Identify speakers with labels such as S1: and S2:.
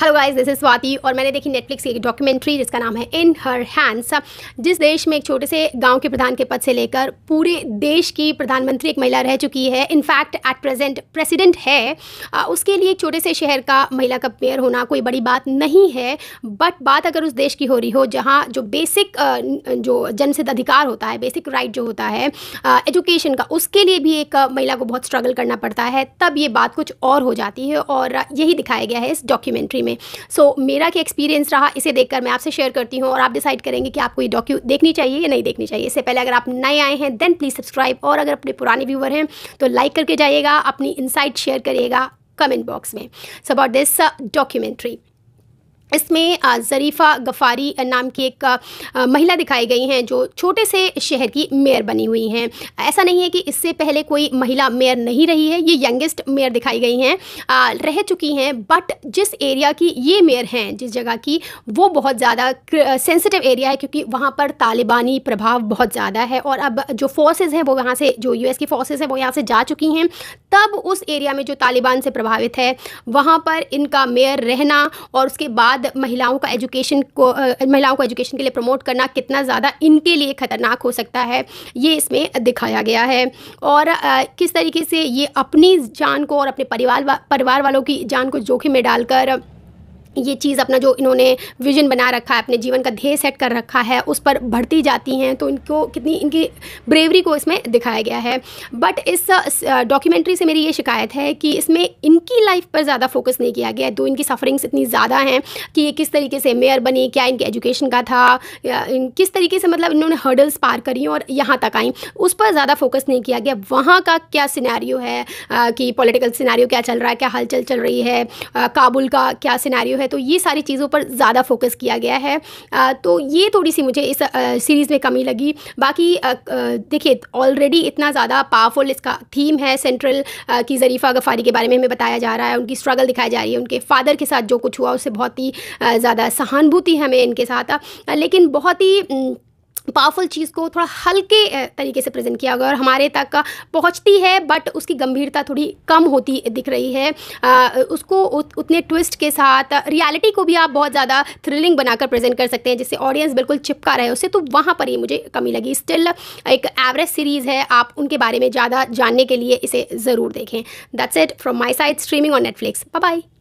S1: hello guys this is Swati और मैंने देखी नेटफ्लिक्स की एक डॉक्यूमेंट्री जिसका नाम है इन हर हैंड्स जिस देश में एक छोटे से गांव के प्रधान के पद से लेकर पूरे देश की प्रधानमंत्री एक महिला रह चुकी है इनफैक्ट एट प्रेजेंट प्रेसिडेंट है उसके लिए एक छोटे से शहर का महिला का मेयर होना कोई बड़ी बात नहीं है बट बात अगर उस देश की हो रही हो जहाँ जो बेसिक जो जनसिद्ध अधिकार होता है बेसिक राइट जो होता है एजुकेशन का उसके लिए भी एक महिला को बहुत स्ट्रगल करना पड़ता है तब ये बात कुछ और हो जाती है और यही दिखाया गया है इस डॉक्यूमेंट्री में सो so, मेरा क्या एक्सपीरियंस रहा इसे देखकर मैं आपसे शेयर करती हूँ और आप डिसाइड करेंगे कि आपको ये डॉक्यू देखनी चाहिए या नहीं देखनी चाहिए इससे पहले अगर आप नए आए हैं देन प्लीज़ सब्सक्राइब और अगर अपने पुराने व्यूवर हैं तो लाइक करके जाइएगा अपनी इनसाइट शेयर करिएगा कमेंट बॉक्स में सो अबाउट दिस डॉक्यूमेंट्री इसमें ज़रीफ़ा गफ़ारी नाम की एक महिला दिखाई गई हैं जो छोटे से शहर की मेयर बनी हुई हैं ऐसा नहीं है कि इससे पहले कोई महिला मेयर नहीं रही है ये यंगेस्ट मेयर दिखाई गई हैं रह चुकी हैं बट जिस एरिया की ये मेयर हैं जिस जगह की वो बहुत ज़्यादा सेंसिटिव एरिया है क्योंकि वहाँ पर तालिबानी प्रभाव बहुत ज़्यादा है और अब जो फोर्सेज हैं वो यहाँ से जो यू की फोर्सेज हैं वो यहाँ से जा चुकी हैं तब उस एरिया में जो तालिबान से प्रभावित है वहाँ पर इनका मेयर रहना और उसके बाद महिलाओं का एजुकेशन को महिलाओं को एजुकेशन के लिए प्रमोट करना कितना ज़्यादा इनके लिए ख़तरनाक हो सकता है ये इसमें दिखाया गया है और किस तरीके से ये अपनी जान को और अपने परिवार परिवार वालों की जान को जोखिम में डालकर ये चीज़ अपना जो इन्होंने विजन बना रखा है अपने जीवन का ध्येय सेट कर रखा है उस पर बढ़ती जाती हैं तो इनको कितनी इनकी ब्रेवरी को इसमें दिखाया गया है बट इस डॉक्यूमेंट्री से मेरी ये शिकायत है कि इसमें इनकी लाइफ पर ज़्यादा फोकस नहीं किया गया दो इनकी सफरिंग्स इतनी ज़्यादा हैं कि ये किस तरीके से मेयर बनी क्या इनकी एजुकेशन का था किस तरीके से मतलब इन्होंने हर्डल्स पार करी और यहाँ तक आई उस पर ज़्यादा फोकस नहीं किया गया वहाँ का क्या सिनारियो है कि पॉलिटिकल सिनारियो क्या चल रहा है क्या हलचल चल रही है काबुल का क्या सिनारियो है है तो ये सारी चीज़ों पर ज़्यादा फोकस किया गया है तो ये थोड़ी सी मुझे इस सीरीज़ में कमी लगी बाकी देखिए ऑलरेडी इतना ज़्यादा पावरफुल इसका थीम है सेंट्रल की ज़रीफ़ा गफारी के बारे में हमें बताया जा रहा है उनकी स्ट्रगल दिखाई जा रही है उनके फादर के साथ जो कुछ हुआ उससे बहुत ही ज़्यादा सहानुभूति हमें इनके साथ लेकिन बहुत ही पावरफुल चीज़ को थोड़ा हल्के तरीके से प्रेजेंट किया गया और हमारे तक पहुंचती है बट उसकी गंभीरता थोड़ी कम होती दिख रही है आ, उसको उत, उतने ट्विस्ट के साथ रियलिटी को भी आप बहुत ज़्यादा थ्रिलिंग बनाकर प्रेजेंट कर सकते हैं जिससे ऑडियंस बिल्कुल चिपका रहे उससे तो वहाँ पर ही मुझे कमी लगी स्टिल एक एवरेज सीरीज़ है आप उनके बारे में ज़्यादा जानने के लिए इसे ज़रूर देखें that's it from my side streaming on Netflix bye